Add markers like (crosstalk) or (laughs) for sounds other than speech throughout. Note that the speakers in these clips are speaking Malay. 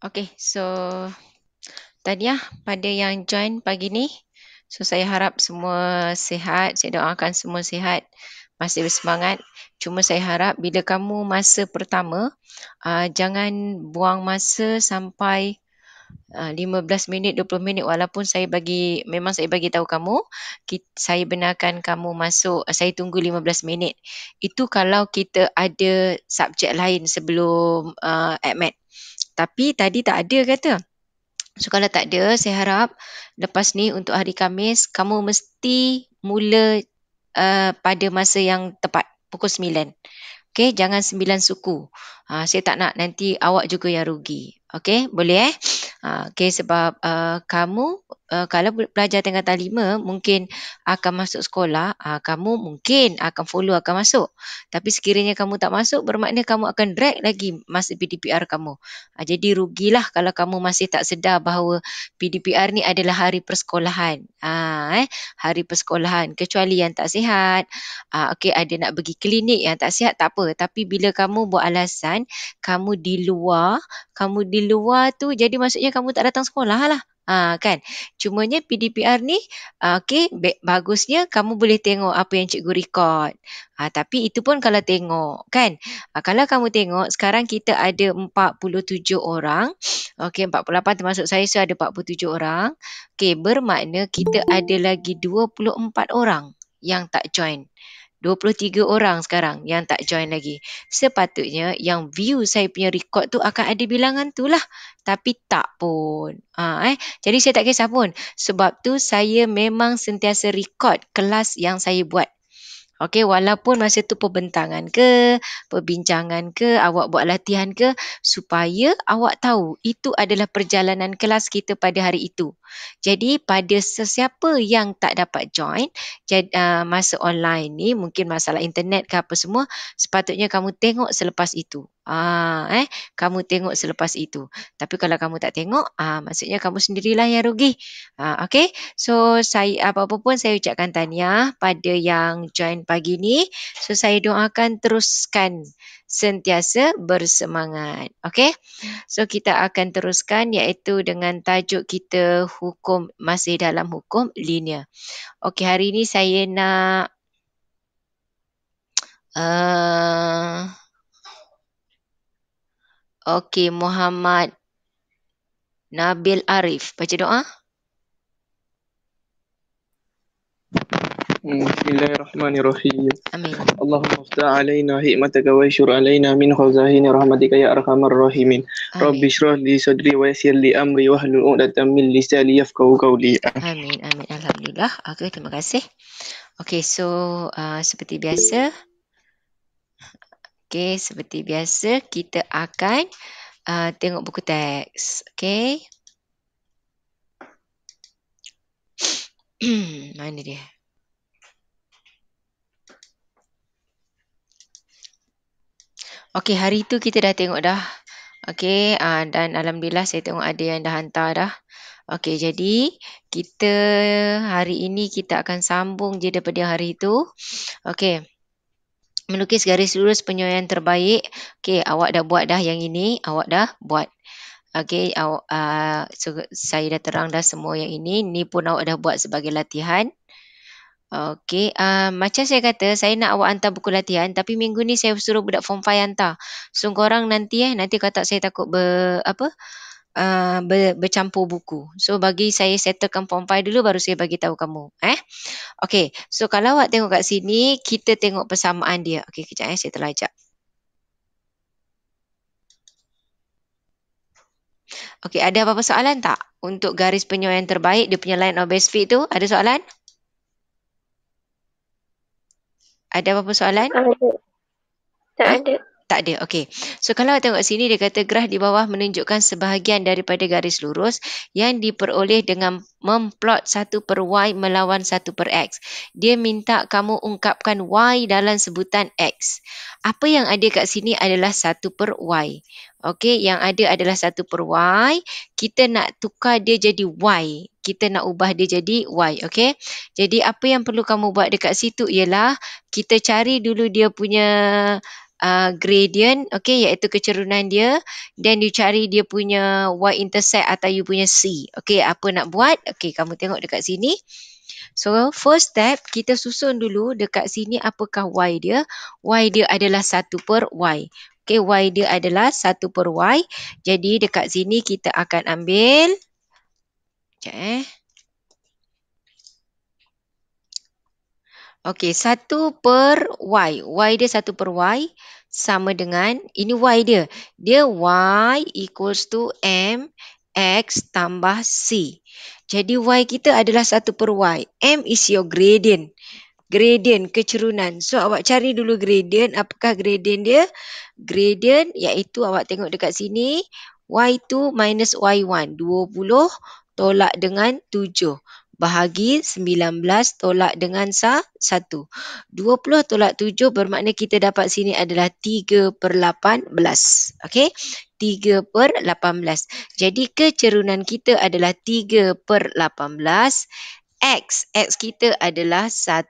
Okay, so tahniah pada yang join pagi ni. So saya harap semua sihat, saya doakan semua sihat, masih bersemangat. Cuma saya harap bila kamu masa pertama, uh, jangan buang masa sampai uh, ah, 15 minit, 20 minit walaupun saya bagi, memang saya bagi tahu kamu, kita, saya benarkan kamu masuk, ah, saya tunggu 15 minit. Itu kalau kita ada subjek lain sebelum uh, admit tapi tadi tak ada kata. So kalau tak ada, saya harap lepas ni untuk hari Kamis kamu mesti mula uh, pada masa yang tepat, pukul sembilan. Okay, jangan sembilan suku. Ha, saya tak nak nanti awak juga yang rugi. Okay, boleh eh? Ha, ah, okay, sebab uh, kamu uh, kalau pelajar tengah tahun lima mungkin akan masuk sekolah uh, kamu mungkin akan follow akan masuk tapi sekiranya kamu tak masuk bermakna kamu akan drag lagi masa PDPR kamu uh, jadi rugilah kalau kamu masih tak sedar bahawa PDPR ni adalah hari persekolahan uh, eh hari persekolahan kecuali yang tak sihat uh, okey ada nak pergi klinik yang tak sihat tak apa tapi bila kamu buat alasan kamu di luar kamu di luar tu jadi maksudnya kamu tak datang sekolah lah Ah uh, kan. Cumanya PDPR ni uh, ha, okey bagusnya kamu boleh tengok apa yang cikgu record. Ah uh, tapi itu pun kalau tengok kan. Uh, kalau kamu tengok sekarang kita ada 47 orang. Okey 48 termasuk saya so ada 47 orang. Okey bermakna kita ada lagi 24 orang yang tak join. 23 orang sekarang yang tak join lagi. Sepatutnya yang view saya punya record tu akan ada bilangan tu lah. Tapi tak pun. Ha, eh. Jadi saya tak kisah pun. Sebab tu saya memang sentiasa record kelas yang saya buat. Okey, walaupun masa tu perbentangan ke, perbincangan ke, awak buat latihan ke, supaya awak tahu itu adalah perjalanan kelas kita pada hari itu. Jadi pada sesiapa yang tak dapat join jadi, uh, masa online ni mungkin masalah internet ke apa semua sepatutnya kamu tengok selepas itu. Ah eh kamu tengok selepas itu. Tapi kalau kamu tak tengok ah maksudnya kamu sendirilah yang rugi. Ah uh, So saya apa-apa pun saya ucapkan tanya pada yang join pagi ni. So saya doakan teruskan sentiasa bersemangat. Okey. So kita akan teruskan iaitu dengan tajuk kita hukum masih dalam hukum linear. Okey, hari ini saya nak uh, Okey, Muhammad Nabil Arif. Baca doa. بسم الله الرحمن الرحيم أمين. اللهم افتح علينا حكمتك واشر علينا من خزائن رحمتك يا ارحم الراحمين رب اشرح لي صدري ويسر لي امري واحلل عقدة من لساني يفقهوا قولي امين امين الحمد لله اوكي terima kasih okay so uh, seperti biasa okay seperti biasa kita akan uh, tengok buku teks okay mana dia Okey, hari tu kita dah tengok dah. Okey, uh, dan alhamdulillah saya tengok ada yang dah hantar dah. Okey, jadi kita hari ini kita akan sambung je daripada hari tu. Okey. Melukis garis lurus penyuaian terbaik. Okey, awak dah buat dah yang ini, awak dah buat. Okey, uh, so, saya dah terang dah semua yang ini. Ni pun awak dah buat sebagai latihan. Okey, uh, macam saya kata, saya nak awak hantar buku latihan tapi minggu ni saya suruh budak form 5 hantar. So korang nanti eh, nanti kalau tak saya takut ber, apa, uh, ber, bercampur buku. So bagi saya settlekan form 5 dulu baru saya bagi tahu kamu. Eh, Okey, so kalau awak tengok kat sini, kita tengok persamaan dia. Okey, kejap eh, saya terlajak. Okey, ada apa-apa soalan tak? Untuk garis penyuaian terbaik, dia punya line of best fit tu, ada soalan? Ada apa-apa soalan? Tak ada. Tak ada. Tak ada. Okey. So kalau tengok sini dia kata graf di bawah menunjukkan sebahagian daripada garis lurus yang diperoleh dengan memplot satu per y melawan satu per x. Dia minta kamu ungkapkan y dalam sebutan x. Apa yang ada kat sini adalah satu per y. Okey, yang ada adalah satu per y. Kita nak tukar dia jadi y kita nak ubah dia jadi Y, okay? Jadi apa yang perlu kamu buat dekat situ ialah kita cari dulu dia punya uh, gradient, okay? Iaitu kecerunan dia. dan you cari dia punya Y intersect atau you punya C. Okay, apa nak buat? Okay, kamu tengok dekat sini. So, first step, kita susun dulu dekat sini apakah Y dia. Y dia adalah 1 per Y. Okay, Y dia adalah 1 per Y. Jadi, dekat sini kita akan ambil Sekejap eh. Okey, 1 per y. Y dia satu per y sama dengan, ini y dia. Dia y equals to m x tambah c. Jadi y kita adalah satu per y. m is your gradient. Gradient, kecerunan. So awak cari dulu gradient. Apakah gradient dia? Gradient iaitu awak tengok dekat sini. y2 minus y1. 20 minus tolak dengan 7 bahagi 19 tolak dengan 1. 20 tolak 7 bermakna kita dapat sini adalah 3 per 18. Okey, 3 per 18. Jadi kecerunan kita adalah 3 per 18. X, X kita adalah 1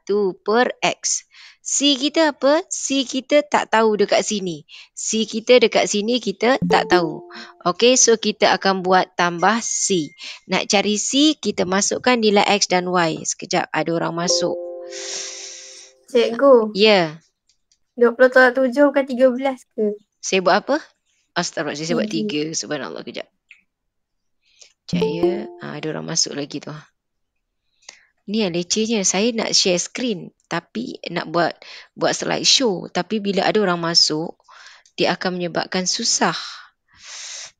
per X. C kita apa? C kita tak tahu dekat sini. C kita dekat sini kita tak tahu. Okay, so kita akan buat tambah C. Nak cari C, kita masukkan nilai X dan Y. Sekejap, ada orang masuk. Cikgu. Ya. Yeah. 20 tolak 7 bukan 13 ke? Saya buat apa? Astagfirullah, saya, saya buat 3. Hmm. Subhanallah, kejap. Jaya. Ah, ada orang masuk lagi tu. Ha ni yang lecehnya saya nak share screen tapi nak buat buat slide show, tapi bila ada orang masuk dia akan menyebabkan susah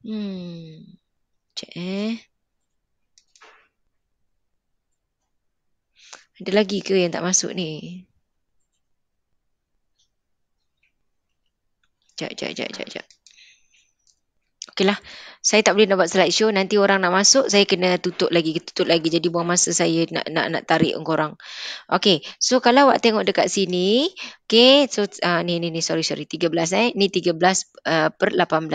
hmm cek eh ada lagi ke yang tak masuk ni jap jap jap jap jap okay lah saya tak boleh nak buat slide show nanti orang nak masuk saya kena tutup lagi tutup lagi jadi buang masa saya nak nak nak tarik orang Okay, so kalau awak tengok dekat sini okay, so uh, ni ni ni sorry sorry 13 eh ni 13 uh, ah, per 18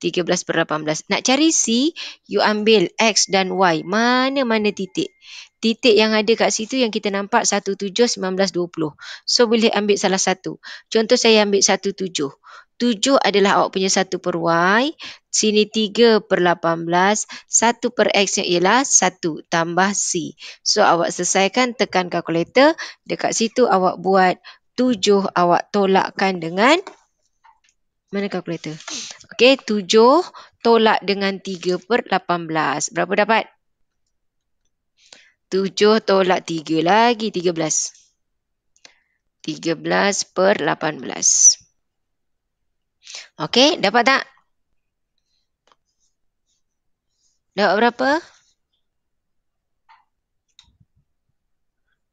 13 per 18 nak cari C you ambil X dan Y mana-mana titik titik yang ada kat situ yang kita nampak 17 19 20 so boleh ambil salah satu contoh saya ambil 17 7 adalah awak punya 1 per y, Sini 3 per 18, 1 per X nya ialah 1 tambah C. So awak selesaikan tekan kalkulator, dekat situ awak buat 7 awak tolakkan dengan mana kalkulator? Okey, 7 tolak dengan 3 per 18. Berapa dapat? 7 tolak 3 lagi 13. 13 per 18. Okey, dapat tak? Dapat berapa?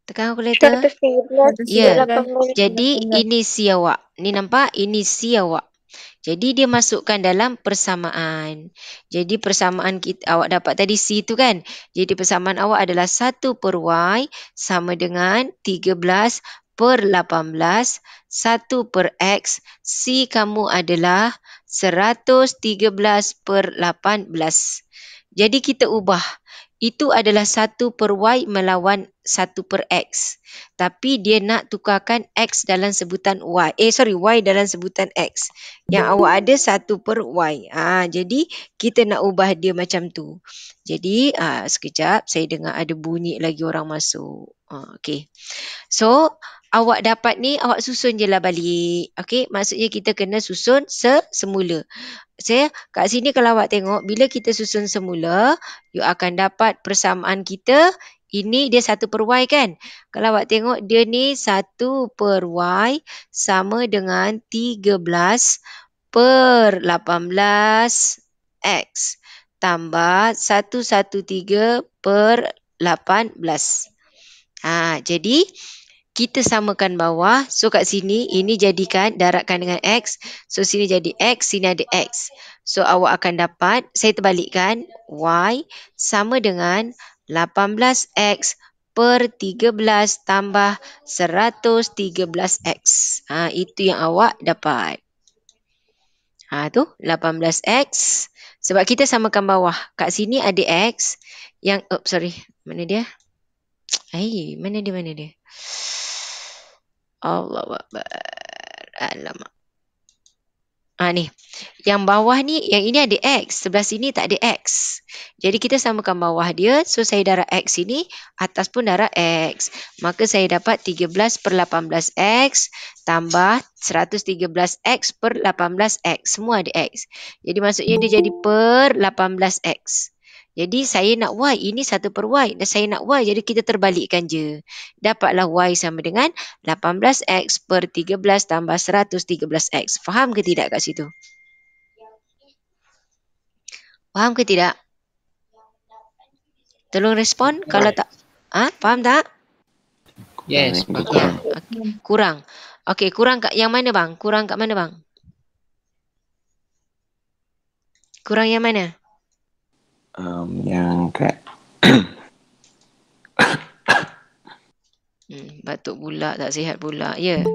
Tekan kalkulator. Ya. Jadi ini si awak. Ni nampak? Ini si awak. Jadi dia masukkan dalam persamaan. Jadi persamaan kita, awak dapat tadi C tu kan. Jadi persamaan awak adalah 1 per Y sama dengan 13 per 18. 1 per X. C kamu adalah 113 per 18. Jadi kita ubah. Itu adalah satu per y melawan satu per x. Tapi dia nak tukarkan x dalam sebutan y. Eh sorry, y dalam sebutan x. Yang Betul. awak ada satu per y. Ha, jadi kita nak ubah dia macam tu. Jadi ha, sekejap saya dengar ada bunyi lagi orang masuk. Ha, okay. So awak dapat ni awak susun je lah balik. Okay. Maksudnya kita kena susun semula. Saya kat sini kalau awak tengok bila kita susun semula you akan dapat persamaan kita ini dia satu per y kan. Kalau awak tengok dia ni satu per y sama dengan 13 per 18 x tambah 113 per 18. Ha, jadi kita samakan bawah. So kat sini ini jadikan daratkan dengan X. So sini jadi X, sini ada X. So awak akan dapat, saya terbalikkan Y sama dengan 18X per 13 tambah 113X. Ha, itu yang awak dapat. Ha, tu 18X. Sebab kita samakan bawah. Kat sini ada X yang, oh sorry, mana dia? Hey, mana dia, mana dia? Allah Akbar. Alamak. Ah, ni. Yang bawah ni, yang ini ada X. Sebelah sini tak ada X. Jadi kita samakan bawah dia. So saya darah X ini, atas pun darah X. Maka saya dapat 13 per 18X tambah 113X per 18X. Semua ada X. Jadi maksudnya dia jadi per 18X. Jadi saya nak Y, ini satu per Y dan saya nak Y. Jadi kita terbalikkan je. Dapatlah Y sama dengan 18X per 13 tambah 113X. Faham ke tidak kat situ? Faham ke tidak? Tolong respon kalau tak. Ha? Faham tak? Yes, kurang. Kurang. Okey, kurang kat yang mana bang? Kurang kat mana bang? Kurang yang mana? um, yang kat hmm, batuk pula tak sihat pula ya yeah.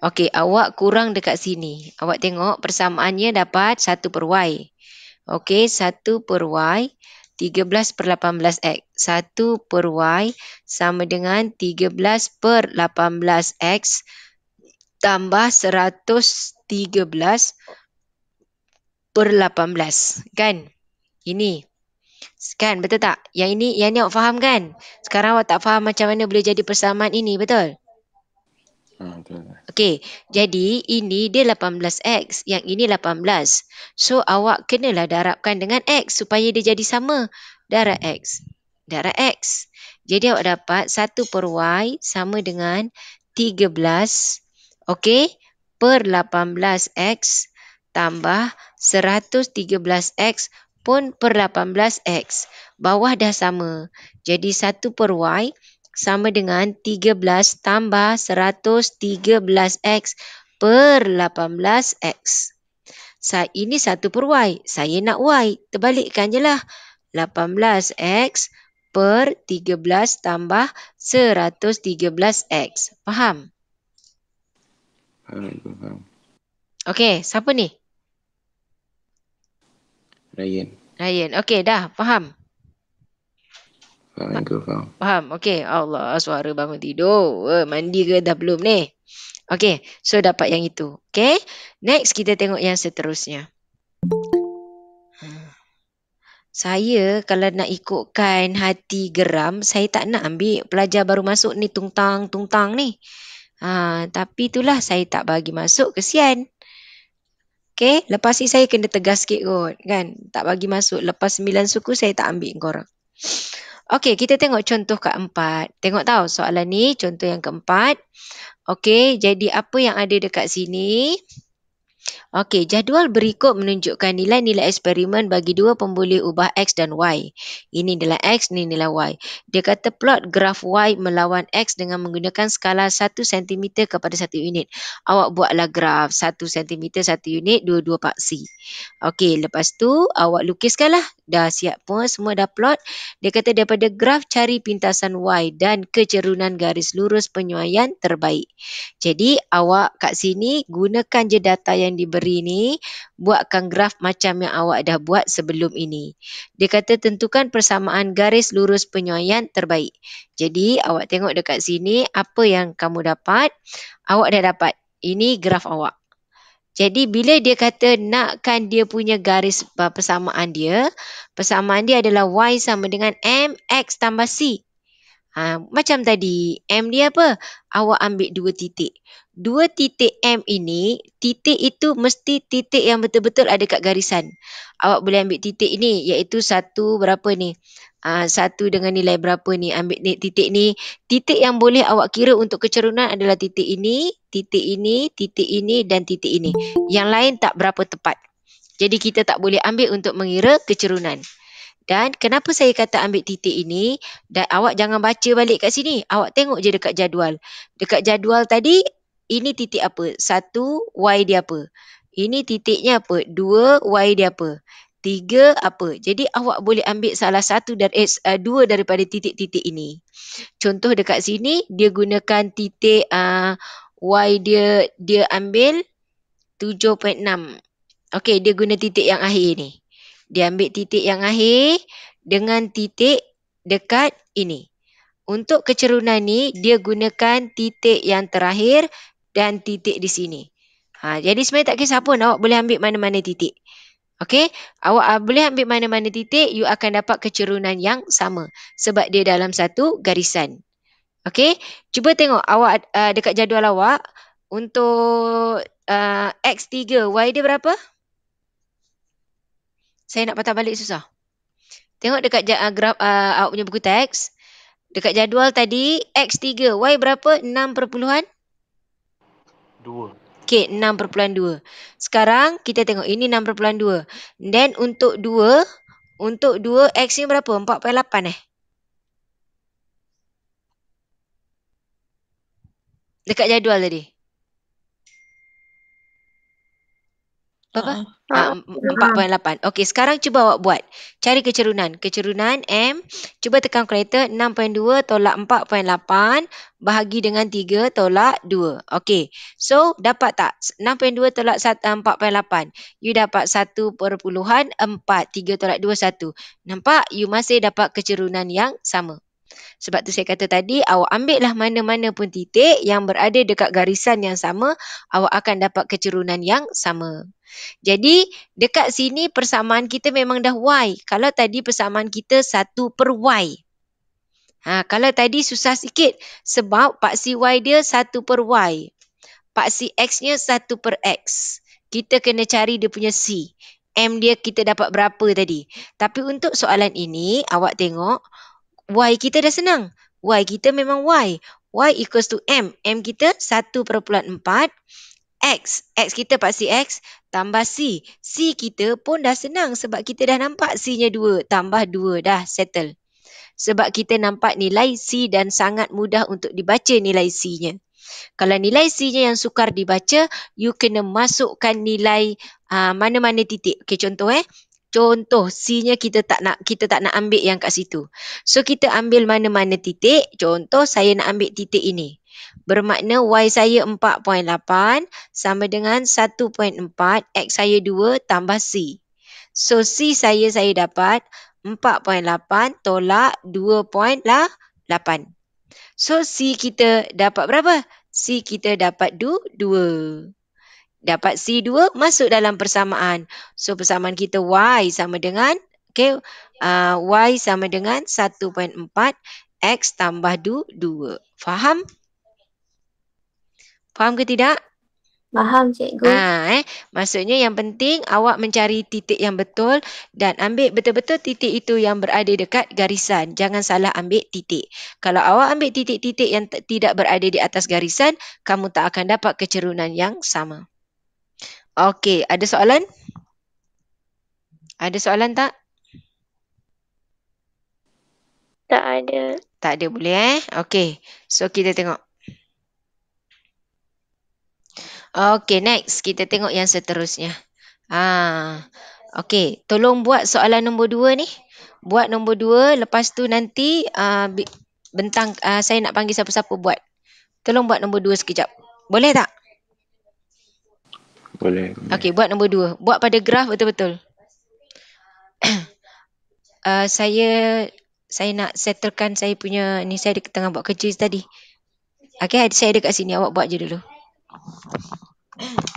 Okey, awak kurang dekat sini. Awak tengok persamaannya dapat 1 per y. Okey, 1 per y 13 per 18x. 1 per y sama dengan 13 per 18x tambah 113 per 18. Kan? Ini. Kan betul tak? Yang ini yang ni awak faham kan? Sekarang awak tak faham macam mana boleh jadi persamaan ini betul? Ha, Okey, jadi ini dia 18x, yang ini 18. So awak kenalah darabkan dengan x supaya dia jadi sama. Darab x, darab x. Jadi awak dapat 1 per y sama dengan 13, Okey per 18x tambah 113x pun per 18x. Bawah dah sama. Jadi 1 per y sama dengan 13 tambah 113x per 18x. Sa ini 1 per y. Saya nak y. Terbalikkan je lah. 18x per 13 tambah 113x. Faham? Faham. Okey, siapa ni? Ryan. Ryan. Okey dah faham. Faham. Faham. faham. Okey. Allah suara bangun tidur. Uh, mandi ke dah belum ni? Okey. So dapat yang itu. Okey. Next kita tengok yang seterusnya. Saya kalau nak ikutkan hati geram, saya tak nak ambil pelajar baru masuk ni tungtang tungtang ni. Ha, tapi itulah saya tak bagi masuk kesian. Okay, lepas ni saya kena tegas sikit kot. Kan? Tak bagi masuk. Lepas sembilan suku saya tak ambil korang. Okay, kita tengok contoh empat. Tengok tau soalan ni, contoh yang keempat. Okay, jadi apa yang ada dekat sini? Okey, jadual berikut menunjukkan nilai-nilai eksperimen bagi dua pemboleh ubah X dan Y. Ini adalah X, ini nilai Y. Dia kata plot graf Y melawan X dengan menggunakan skala 1 cm kepada 1 unit. Awak buatlah graf 1 cm 1 unit dua-dua paksi. Okey, lepas tu awak lukiskanlah dah siap pun semua dah plot dia kata daripada graf cari pintasan y dan kecerunan garis lurus penyuaian terbaik jadi awak kat sini gunakan je data yang diberi ni buatkan graf macam yang awak dah buat sebelum ini dia kata tentukan persamaan garis lurus penyuaian terbaik jadi awak tengok dekat sini apa yang kamu dapat awak dah dapat ini graf awak jadi bila dia kata nakkan dia punya garis persamaan dia, persamaan dia adalah y sama dengan mx tambah c. Ha, macam tadi, m dia apa? Awak ambil dua titik dua titik M ini, titik itu mesti titik yang betul-betul ada kat garisan. Awak boleh ambil titik ini iaitu satu berapa ni? Ha, satu dengan nilai berapa ni ambil ni, titik ni titik yang boleh awak kira untuk kecerunan adalah titik ini titik ini titik ini dan titik ini yang lain tak berapa tepat jadi kita tak boleh ambil untuk mengira kecerunan dan kenapa saya kata ambil titik ini dan awak jangan baca balik kat sini awak tengok je dekat jadual dekat jadual tadi ini titik apa? Satu, Y dia apa? Ini titiknya apa? Dua, Y dia apa? Tiga, apa? Jadi awak boleh ambil salah satu dari eh, eh, dua daripada titik-titik ini. Contoh dekat sini, dia gunakan titik uh, Y dia, dia ambil 7.6. Okey, dia guna titik yang akhir ni. Dia ambil titik yang akhir dengan titik dekat ini. Untuk kecerunan ni, dia gunakan titik yang terakhir dan titik di sini. Ha, jadi sebenarnya tak kisah pun awak boleh ambil mana-mana titik. Okey, awak ah, boleh ambil mana-mana titik, you akan dapat kecerunan yang sama sebab dia dalam satu garisan. Okey, cuba tengok awak uh, dekat jadual awak untuk uh, ah, X3, Y dia berapa? Saya nak patah balik susah. Tengok dekat uh, graf, uh, awak punya buku teks. Dekat jadual tadi, X3, Y berapa? 6 perpuluhan Okay, 6.2. Okey, 6.2. Sekarang kita tengok ini 6.2. Then untuk 2, untuk 2 x ni berapa? 4.8 eh. Dekat jadual tadi. Ah, ah. Bapa? Uh -huh. Uh, ah, 4.8. Ah, Okey, sekarang cuba awak buat. Cari kecerunan. Kecerunan M. Cuba tekan kereta 6.2 tolak 4.8 bahagi dengan tiga tolak dua. Okey. So, dapat tak? 6.2 tolak 4.8. Eh, you dapat satu perpuluhan empat tiga tolak dua satu. Nampak? You masih dapat kecerunan yang sama. Sebab tu saya kata tadi, awak ambillah mana-mana pun titik yang berada dekat garisan yang sama, awak akan dapat kecerunan yang sama. Jadi, dekat sini persamaan kita memang dah Y. Kalau tadi persamaan kita satu per Y. Ha, kalau tadi susah sikit sebab paksi Y dia satu per Y. Paksi X-nya satu per X. Kita kena cari dia punya C. M dia kita dapat berapa tadi. Tapi untuk soalan ini, awak tengok. Y kita dah senang. Y kita memang Y. Y equals to M. M kita 1.4. X. X kita paksi X. Tambah C. C kita pun dah senang sebab kita dah nampak C nya 2. Tambah 2 dah settle. Sebab kita nampak nilai C dan sangat mudah untuk dibaca nilai C nya. Kalau nilai C nya yang sukar dibaca, you kena masukkan nilai uh, mana-mana titik. Okay, contoh eh. Contoh C-nya kita tak nak kita tak nak ambil yang kat situ. So kita ambil mana-mana titik. Contoh saya nak ambil titik ini. Bermakna Y saya 4.8 sama dengan 1.4 X saya 2 tambah C. So C saya saya dapat 4.8 tolak 2.8. So C kita dapat berapa? C kita dapat 2 dapat C2 masuk dalam persamaan. So persamaan kita Y sama dengan okay, uh, Y sama dengan 1.4 X tambah 2. Faham? Faham ke tidak? Faham cikgu. Ha, eh? Maksudnya yang penting awak mencari titik yang betul dan ambil betul-betul titik itu yang berada dekat garisan. Jangan salah ambil titik. Kalau awak ambil titik-titik yang tidak berada di atas garisan, kamu tak akan dapat kecerunan yang sama. Okey, ada soalan? Ada soalan tak? Tak ada. Tak ada boleh eh? Okey. So kita tengok. Okey, next kita tengok yang seterusnya. Ah. Okey, tolong buat soalan nombor dua ni. Buat nombor dua, lepas tu nanti uh, bentang uh, saya nak panggil siapa-siapa buat. Tolong buat nombor dua sekejap. Boleh tak? Boleh. Okey, buat nombor dua. Buat pada graf betul-betul. (clears throat) uh, saya saya nak settlekan saya punya ni saya dekat tengah buat kerja tadi. Okey, saya dekat sini awak buat je dulu. (clears throat)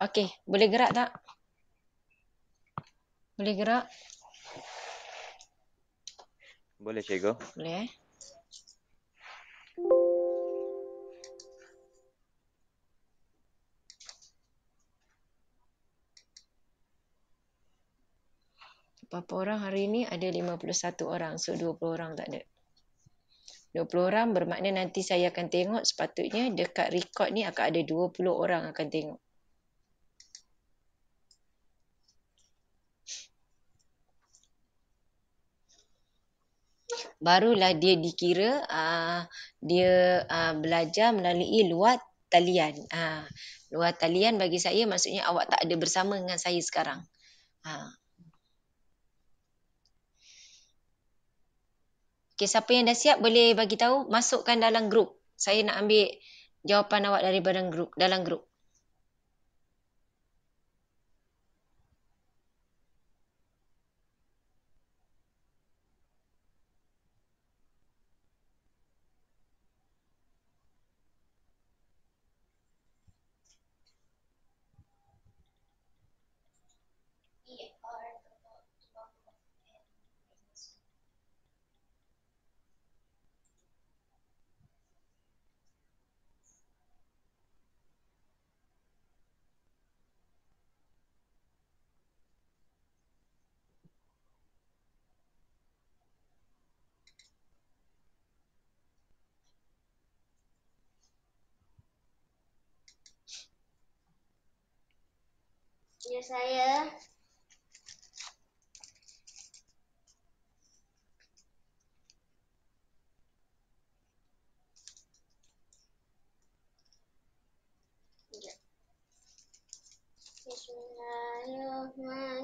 Okey, boleh gerak tak? Boleh gerak? Boleh cikgu. Boleh eh. berapa orang hari ini Ada 51 orang. So 20 orang tak ada. 20 orang bermakna nanti saya akan tengok sepatutnya dekat record ni akan ada 20 orang akan tengok. Barulah dia dikira uh, dia uh, belajar melalui luar talian. Uh, luar talian bagi saya maksudnya awak tak ada bersama dengan saya sekarang. Uh, Okay, siapa yang dah siap boleh bagi tahu masukkan dalam grup. Saya nak ambil jawapan awak dari dalam grup, dalam grup. teacher saya. Ya. Bismillahirrahmanirrahim.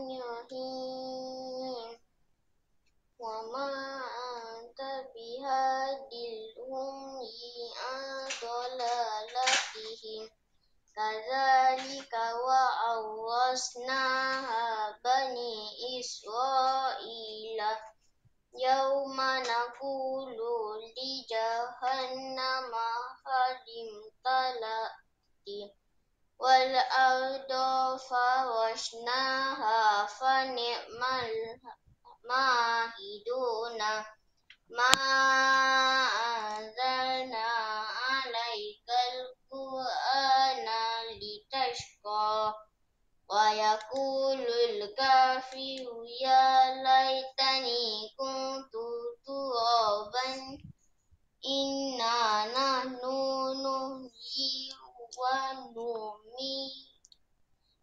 يوم نقول لجهنم هل امتلأت والأرض فرشناها فنعم الماهدون ما أنزلنا ويقول الكافر يا ليتني كنت ترابا إنا نحن نهي ونميت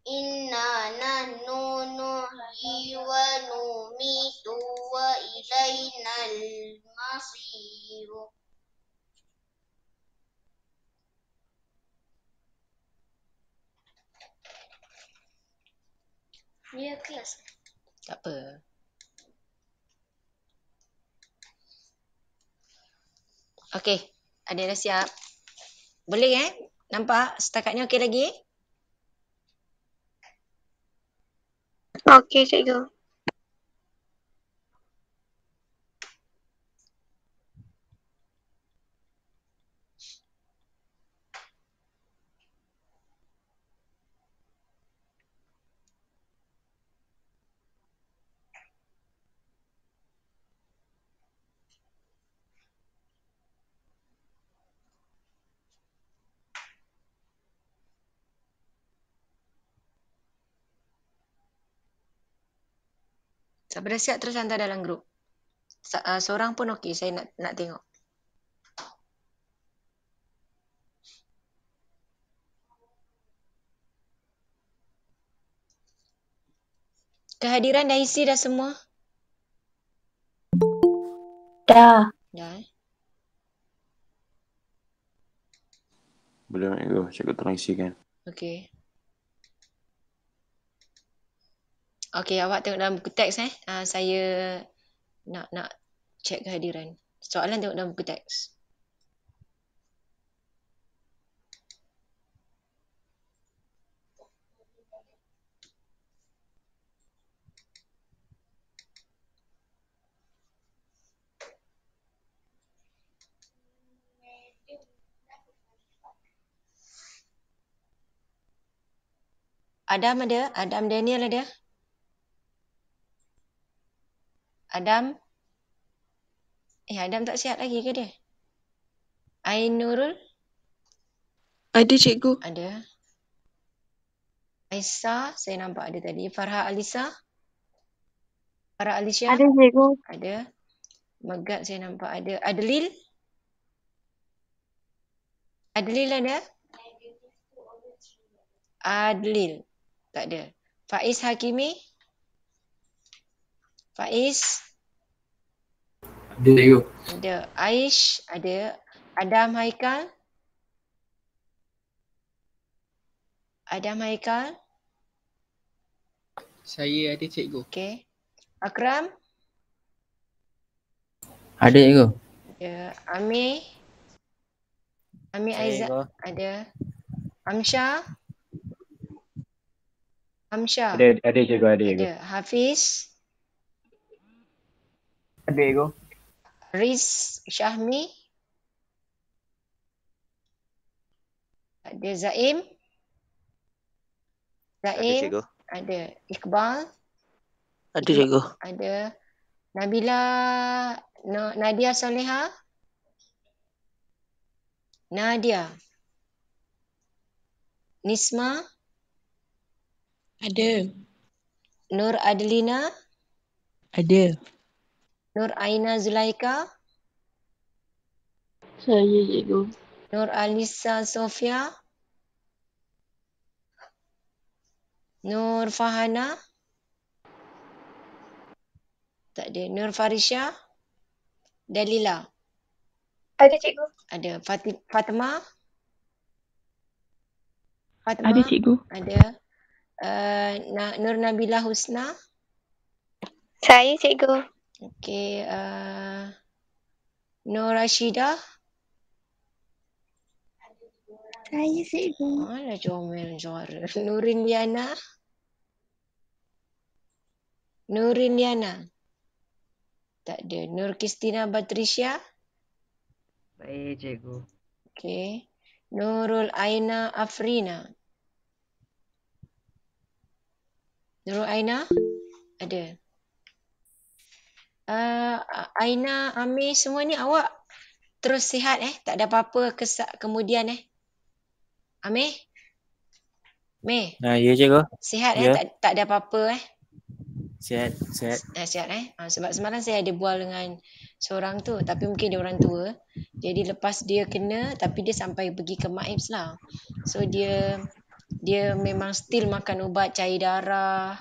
إنا نحن نحيي ونميت وإلينا المصير Ya, kelas. Tak apa. Okey, adik dah siap. Boleh eh? Nampak setakatnya ni okey lagi? Okey, cikgu. Siapa dah siap terus hantar dalam grup. Uh, seorang pun okey, saya nak nak tengok. Kehadiran dah isi dah semua? Dah. Dah. Eh? Boleh nak ikut. Cikgu tolong isi Okey. Okay, awak tengok dalam buku teks eh. Uh, saya nak nak cek kehadiran. Soalan tengok dalam buku teks. Adam ada? Adam Daniel ada? Adam Eh Adam tak sihat lagi ke dia? Ain Nurul? Ada cikgu. Ada. Aisyah, saya nampak ada tadi. Farha Alisa? Farha Alisha? Ada cikgu. Ada. Megat saya nampak ada. Adelil? Adelil ada? Adelil. Tak ada. Faiz Hakimi? Hakimi? Faiz. Ada you. Ada Aish, ada Adam Haikal. ada Haikal. Saya ada cikgu. Okey. Akram. Ada cikgu. Ya, Ami. Ami Aiza ada. Amsha. Amsha. Ada ada cikgu ada cikgu. Ada Hafiz. There you Riz Syahmi. Ada Zaim. Zaim. Ada, Iqbal. Ada cikgu. Ada Nabila Nadia Soleha. Nadia. Nisma. Ada. Nur Adelina. Ada. Nur Aina Zulaika. Saya cikgu. Nur Alisa Sofia. Nur Fahana. Tak ada. Nur Farisha. Dalila. Ada cikgu. Ada. Fat Fatima. Fatima. Ada cikgu. Ada. Uh, Nur Nabila Husna. Saya cikgu. Okay. Uh, Nur Rashida. Saya cikgu. Alah Jomel juara. (laughs) Nurin Yana. Nurin Yana. Tak ada. Nur Kristina Patricia. Baik cikgu. Okay. Nurul Aina Afrina. Nurul Aina ada uh, Aina, Amir semua ni awak terus sihat eh? Tak ada apa-apa kesak kemudian eh? Amir? Amir? Nah, ya cikgu. Sihat yeah. eh? Ya. Tak, tak ada apa-apa eh? Sihat, sihat. Nah, eh, sihat eh? Uh, sebab semalam saya ada bual dengan seorang tu tapi mungkin dia orang tua. Jadi lepas dia kena tapi dia sampai pergi ke Maibs lah. So dia dia memang still makan ubat cair darah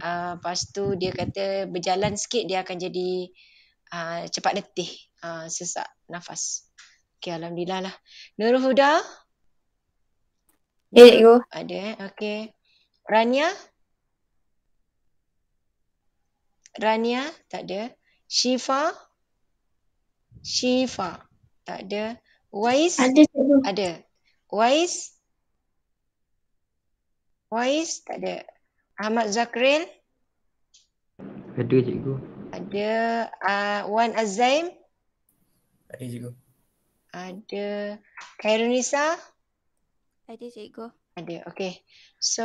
uh, lepas tu dia kata berjalan sikit dia akan jadi uh, cepat letih uh, sesak nafas okey alhamdulillah lah Nurul Huda ya, Eh, hey, go. Ada, okey. Rania? Rania, tak ada. Shifa? Shifa, tak ada. Wais? Ada. ada. Wais? Wais, tak ada. Ahmad Zakril. Ada cikgu. Ada uh, Wan Azim. Ada cikgu. Ada Khairunisa. Ada cikgu. Ada. Okey. So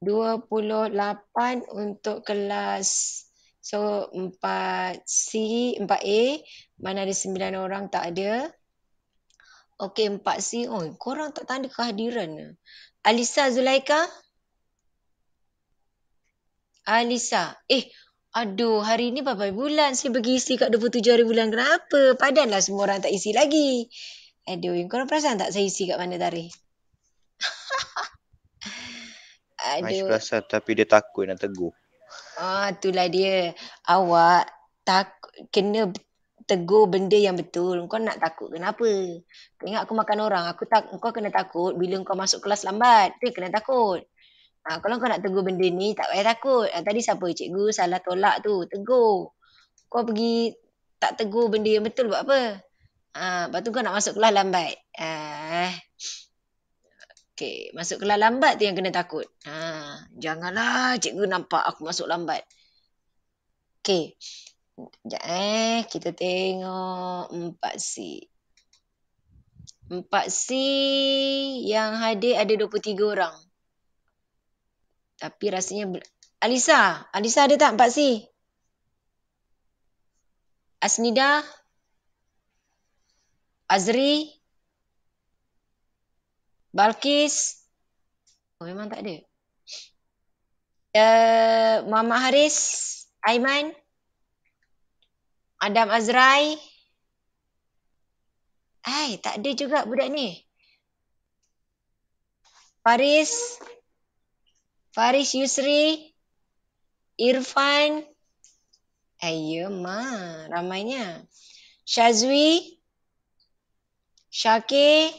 28 untuk kelas so 4C, 4A mana ada 9 orang tak ada. Okey 4C. Oh, korang tak tanda kehadiran. Alisa Zulaika. Alisa. Eh, aduh hari ni berapa bulan saya pergi isi kat 27 hari bulan. Kenapa? Padanlah semua orang tak isi lagi. Aduh, korang perasan tak saya isi kat mana tarikh? (laughs) aduh. Mais perasan tapi dia takut nak teguh. Ah, itulah dia. Awak tak kena tegur benda yang betul. Kau nak takut kenapa? Kau ingat aku makan orang. Aku tak kau kena takut bila kau masuk kelas lambat. Tu kena takut. Ha, kalau kau nak tegur benda ni, tak payah takut. Ha, tadi siapa cikgu salah tolak tu, tegur. Kau pergi tak tegur benda yang betul buat apa? Ha, lepas tu kau nak masuk kelas lambat. Ha, okay, masuk kelas lambat tu yang kena takut. Ha, janganlah cikgu nampak aku masuk lambat. Okay. Sekejap eh, kita tengok empat si, empat si yang hadir ada 23 orang. Tapi rasanya Alisa, Alisa ada tak Pak Si? Asnida? Azri? Balkis? Oh, memang tak ada. Uh, eh, Muhammad Haris? Aiman? Adam Azrai? Hai, tak ada juga budak ni. Paris? Paris? Faris Yusri, Irfan, ayah ma, ramainya. Shazwi, Syakir,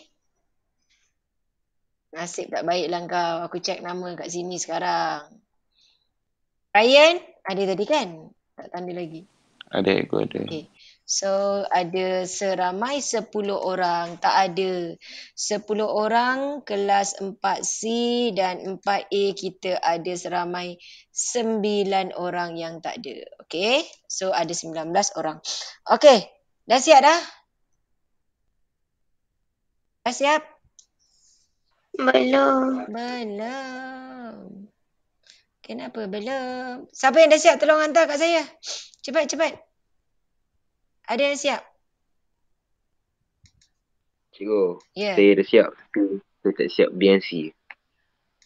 nasib tak baik lah kau. Aku cek nama kat sini sekarang. Ryan, ada tadi kan? Tak tanda lagi. Ada, aku ada. Okay. So ada seramai 10 orang, tak ada. 10 orang kelas 4C dan 4A kita ada seramai 9 orang yang tak ada. Okay, so ada 19 orang. Okay, dah siap dah? Dah siap? Belum. Belum. Kenapa belum? Siapa yang dah siap tolong hantar kat saya? Cepat, cepat. Ada yang siap? Cikgu, yeah. saya dah siap. Saya tak siap BNC.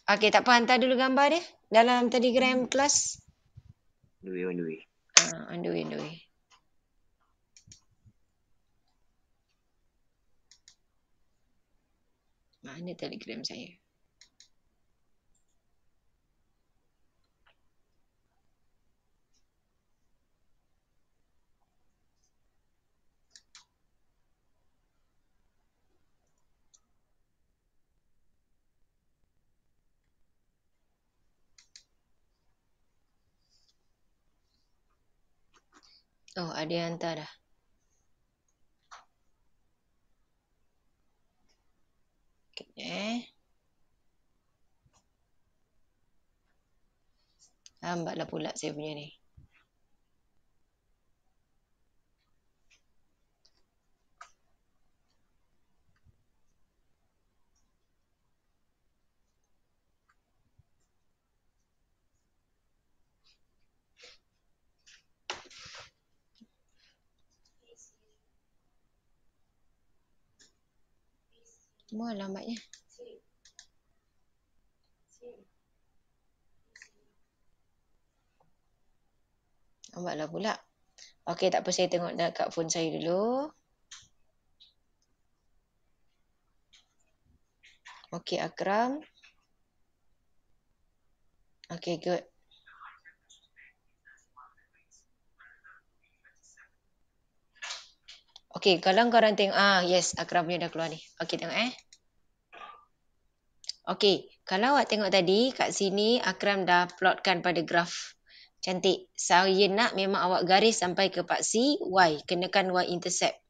Okey, tak apa. Hantar dulu gambar dia dalam tadi gram kelas. Andui, andui. way, on the way. Uh, on the Mana telegram saya? Oh, ada yang hantar dah. Okay, eh. Lambatlah pula saya punya ni. Cuma lambatnya. Lambatlah pula. Okey, tak apa. Saya tengok dekat phone saya dulu. Okey, Akram. Okey, good. Okay, kalau korang tengok, ah yes, Akram punya dah keluar ni. Okay, tengok eh. Okay, kalau awak tengok tadi, kat sini Akram dah plotkan pada graf. Cantik. Saya nak memang awak garis sampai ke part C, Y. Kenakan Y intercept.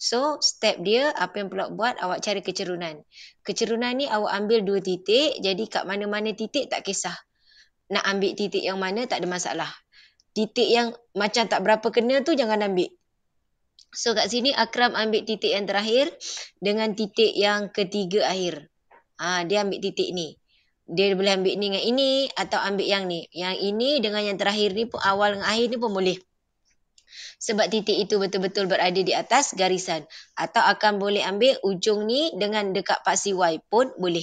So, step dia, apa yang pula buat, awak cari kecerunan. Kecerunan ni awak ambil dua titik, jadi kat mana-mana titik tak kisah. Nak ambil titik yang mana tak ada masalah. Titik yang macam tak berapa kena tu jangan ambil. So kat sini Akram ambil titik yang terakhir dengan titik yang ketiga akhir. Ha, dia ambil titik ni. Dia boleh ambil ni dengan ini atau ambil yang ni. Yang ini dengan yang terakhir ni pun awal dengan akhir ni pun boleh. Sebab titik itu betul-betul berada di atas garisan. Atau akan boleh ambil ujung ni dengan dekat paksi Y pun boleh.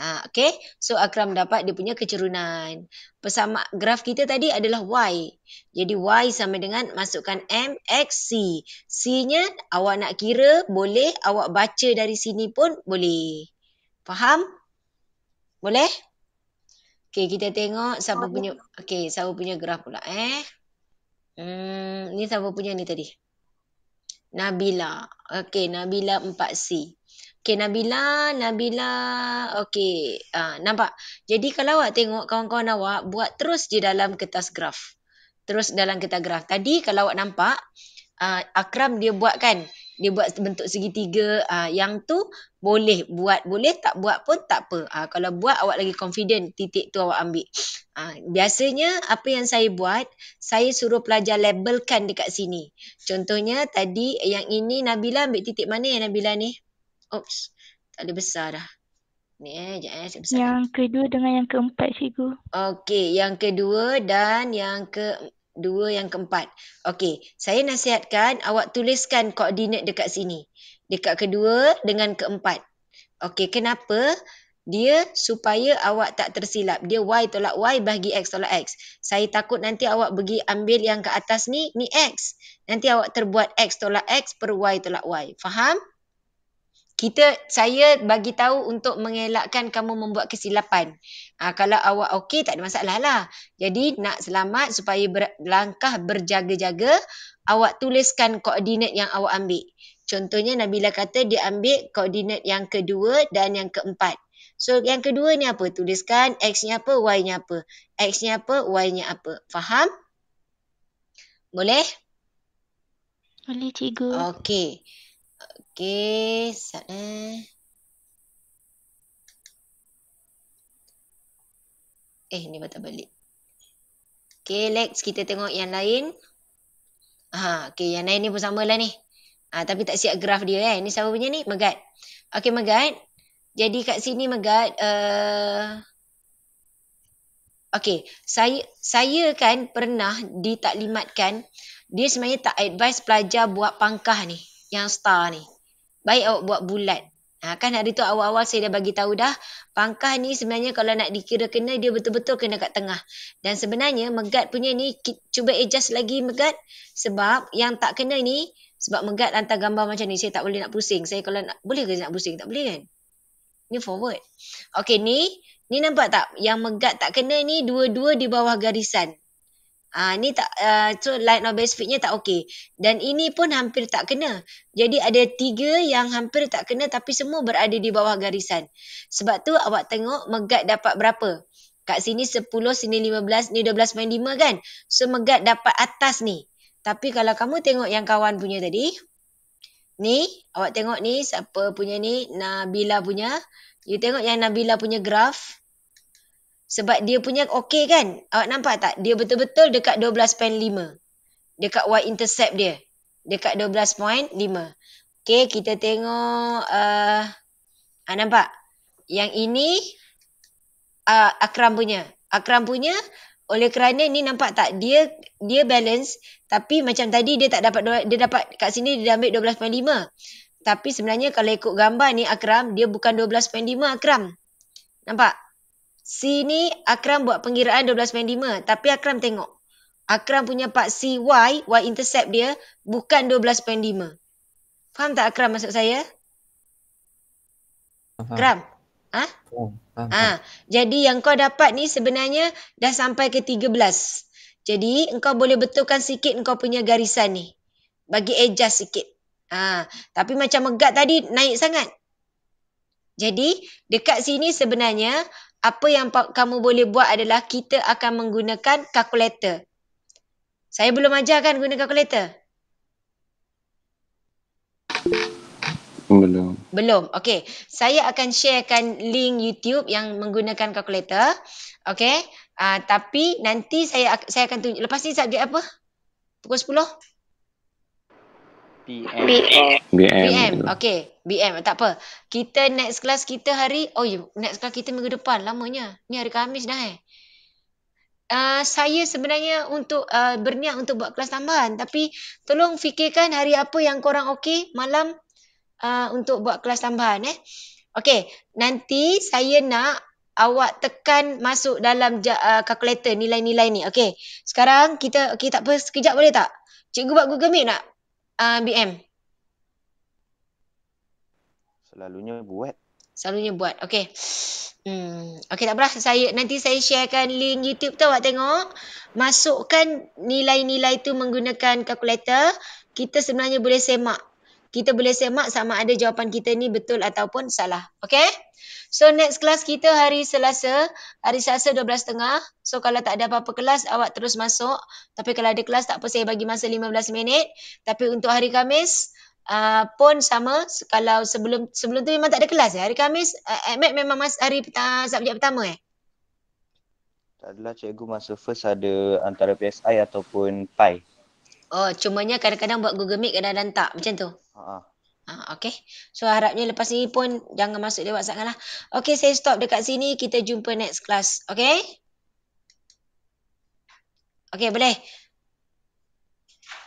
Ha, okay. So Akram dapat dia punya kecerunan. Persama graf kita tadi adalah Y. Jadi Y sama dengan masukkan M, X, C. C-nya awak nak kira boleh. Awak baca dari sini pun boleh. Faham? Boleh? Okay kita tengok siapa punya. Okay siapa punya graf pula eh. Hmm, ni siapa punya ni tadi? Nabila. Okay Nabila 4C. Okay, Nabila, Nabila, okay, uh, ah, nampak? Jadi kalau awak tengok kawan-kawan awak, buat terus di dalam kertas graf. Terus dalam kertas graf. Tadi kalau awak nampak, uh, Akram dia buat kan, dia buat bentuk segitiga uh, yang tu boleh buat, boleh tak buat pun tak apa. Uh, kalau buat awak lagi confident, titik tu awak ambil. Uh, biasanya apa yang saya buat, saya suruh pelajar labelkan dekat sini. Contohnya tadi yang ini Nabila ambil titik mana ya Nabila ni? Oops, tak ada besar dah. Ni eh, jangan saya eh, besar. Yang dah. kedua dengan yang keempat cikgu. Okey, yang kedua dan yang ke dua yang keempat. Okey, saya nasihatkan awak tuliskan koordinat dekat sini. Dekat kedua dengan keempat. Okey, kenapa? Dia supaya awak tak tersilap. Dia Y tolak Y bagi X tolak X. Saya takut nanti awak pergi ambil yang ke atas ni, ni X. Nanti awak terbuat X tolak X per Y tolak Y. Faham? kita saya bagi tahu untuk mengelakkan kamu membuat kesilapan. Ha, kalau awak okey tak ada masalah lah. Jadi nak selamat supaya langkah berjaga-jaga, awak tuliskan koordinat yang awak ambil. Contohnya Nabila kata dia ambil koordinat yang kedua dan yang keempat. So yang kedua ni apa? Tuliskan X ni apa, Y ni apa. X ni apa, Y ni apa. Faham? Boleh? Boleh cikgu. Okay. Okey, sat eh. Eh, ni patah balik. Okey, let's kita tengok yang lain. Ha, okey, yang lain ni pun samalah ni. Ha, tapi tak siap graf dia kan. Ni siapa punya ni? Megat. Okey, Megat. Jadi kat sini Megat, uh... okey, saya saya kan pernah ditaklimatkan, dia sebenarnya tak advise pelajar buat pangkah ni, yang star ni baik awak buat bulat. Ha, kan hari tu awal-awal saya dah bagi tahu dah pangkah ni sebenarnya kalau nak dikira kena dia betul-betul kena kat tengah. Dan sebenarnya megat punya ni cuba adjust lagi megat sebab yang tak kena ni sebab megat hantar gambar macam ni saya tak boleh nak pusing. Saya kalau nak boleh ke nak pusing? Tak boleh kan? Ni forward. Okay ni ni nampak tak yang megat tak kena ni dua-dua di bawah garisan. Ah uh, ni tak uh, so light novel speednya tak okey dan ini pun hampir tak kena. Jadi ada tiga yang hampir tak kena tapi semua berada di bawah garisan. Sebab tu awak tengok Megat dapat berapa? Kat sini 10, sini 15, ni 12 main 5 kan? So Megat dapat atas ni. Tapi kalau kamu tengok yang kawan punya tadi, ni awak tengok ni siapa punya ni Nabila punya. You tengok yang Nabila punya graf sebab dia punya okey kan. Awak nampak tak? Dia betul-betul dekat 12.5. Dekat Y intercept dia. Dekat 12.5. Okey, kita tengok. Uh, ah, nampak? Yang ini uh, Akram punya. Akram punya oleh kerana ni nampak tak dia dia balance tapi macam tadi dia tak dapat dia dapat kat sini dia ambil 12.5. Tapi sebenarnya kalau ikut gambar ni Akram dia bukan 12.5 Akram. Nampak? Sini Akram buat pengiraan 12.5 tapi Akram tengok. Akram punya part C Y, Y intercept dia bukan 12.5. Faham tak Akram maksud saya? Akram. Ha? Oh, ha. Jadi yang kau dapat ni sebenarnya dah sampai ke 13. Jadi engkau boleh betulkan sikit engkau punya garisan ni. Bagi adjust sikit. Ha. Tapi macam megat tadi naik sangat. Jadi dekat sini sebenarnya apa yang kamu boleh buat adalah kita akan menggunakan kalkulator. Saya belum ajar kan guna kalkulator? Belum. Belum. Okey. Saya akan sharekan link YouTube yang menggunakan kalkulator. Okey. Uh, tapi nanti saya saya akan tunjuk. Lepas ni subjek apa? Pukul 10? BM. BM. BM. BM. Okay. BM. Tak apa. Kita next class kita hari. Oh, yeah. next class kita minggu depan. Lamanya. Ni hari Khamis dah eh. Uh, saya sebenarnya untuk uh, berniat untuk buat kelas tambahan tapi tolong fikirkan hari apa yang korang okey malam uh, untuk buat kelas tambahan eh okey nanti saya nak awak tekan masuk dalam ja- uh, calculator nilai-nilai ni okey sekarang kita okey tak apa sekejap boleh tak cikgu buat google meet nak uh, ah, BM? Selalunya buat. Selalunya buat. Okay. Hmm. Okay tak apalah. Saya, nanti saya sharekan link YouTube tu awak tengok. Masukkan nilai-nilai tu menggunakan kalkulator. Kita sebenarnya boleh semak. Kita boleh semak sama ada jawapan kita ni betul ataupun salah. Okay? So next kelas kita hari Selasa, hari Selasa 12.30. So kalau tak ada apa-apa kelas, awak terus masuk. Tapi kalau ada kelas, tak apa saya bagi masa 15 minit. Tapi untuk hari Kamis uh, pun sama. Kalau sebelum sebelum tu memang tak ada kelas. Eh? Hari Kamis. uh, eh, Ahmed memang mas, hari uh, subjek pertama eh? Tak adalah cikgu masa first ada antara PSI ataupun Pai. Oh, cumanya kadang-kadang buat Google Meet, kadang-kadang tak. Macam tu? Uh-huh. Ha, ah, okay. So harapnya lepas ni pun jangan masuk lewat sangat lah. Okay saya stop dekat sini. Kita jumpa next class. Okay. Okay boleh?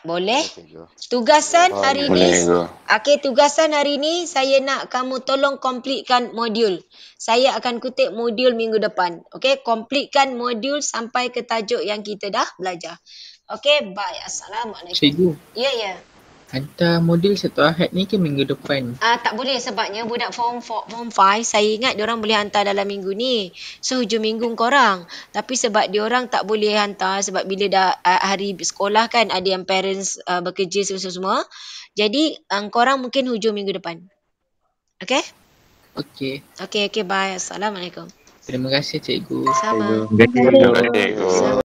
Boleh? Tugasan hari ni. Okay tugasan hari ni saya nak kamu tolong komplitkan modul. Saya akan kutip modul minggu depan. Okay komplitkan modul sampai ke tajuk yang kita dah belajar. Okay bye. Assalamualaikum. Cikgu. Ya yeah, Yeah. Hantar modul satu ahad ni ke minggu depan? Ah uh, tak boleh sebabnya budak form 4, form 5 saya ingat diorang boleh hantar dalam minggu ni. So hujung minggu korang. Tapi sebab diorang tak boleh hantar sebab bila dah uh, hari sekolah kan ada yang parents uh, bekerja semua-semua. Jadi um, korang mungkin hujung minggu depan. Okay? Okay. Okay, okay bye. Assalamualaikum. Terima kasih cikgu. Sama. Terima kasih. Terima kasih.